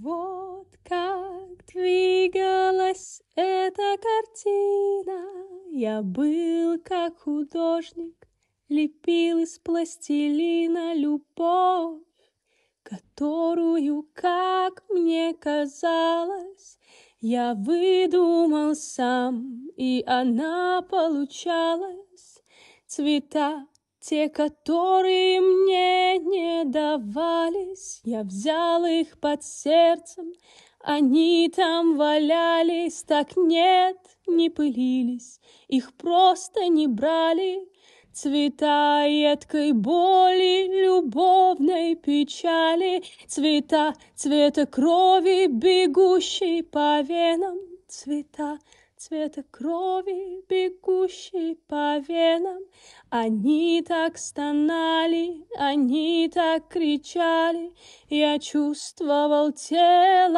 Вот как двигалась эта картина, Я был как художник, лепил из пластилина любовь, Которую, как мне казалось, я выдумал сам, и она получалась. Цвета те, которые мне не давались, я взял их под сердцем, они там валялись, так нет, не пылились, их просто не брали. Цвета едкой боли, любовной печали, Цвета цвета крови, бегущей по венам, Цвета цвета крови, бегущей по венам, они так стонали, они так кричали, я чувствовал тело.